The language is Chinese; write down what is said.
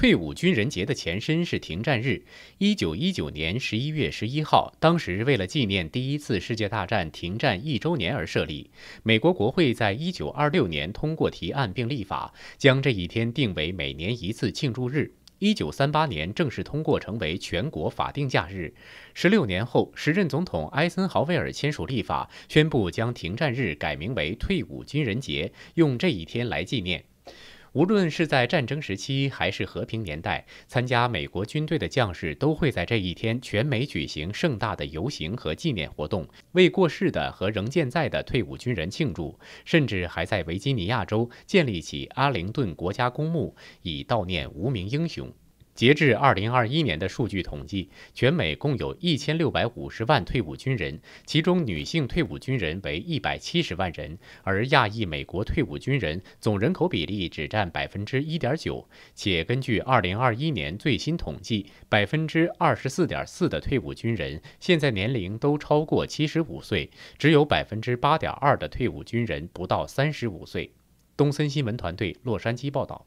退伍军人节的前身是停战日，一九一九年十一月十一号，当时为了纪念第一次世界大战停战一周年而设立。美国国会在一九二六年通过提案并立法，将这一天定为每年一次庆祝日。一九三八年正式通过，成为全国法定假日。十六年后，时任总统艾森豪威尔签署立法，宣布将停战日改名为退伍军人节，用这一天来纪念。无论是在战争时期还是和平年代，参加美国军队的将士都会在这一天全美举行盛大的游行和纪念活动，为过世的和仍健在的退伍军人庆祝，甚至还在维吉尼亚州建立起阿灵顿国家公墓，以悼念无名英雄。截至二零二一年的数据统计，全美共有一千六百五十万退伍军人，其中女性退伍军人为一百七十万人，而亚裔美国退伍军人总人口比例只占百分之一点九。且根据二零二一年最新统计，百分之二十四点四的退伍军人现在年龄都超过七十五岁，只有百分之八点二的退伍军人不到三十五岁。东森新闻团队洛杉矶报道。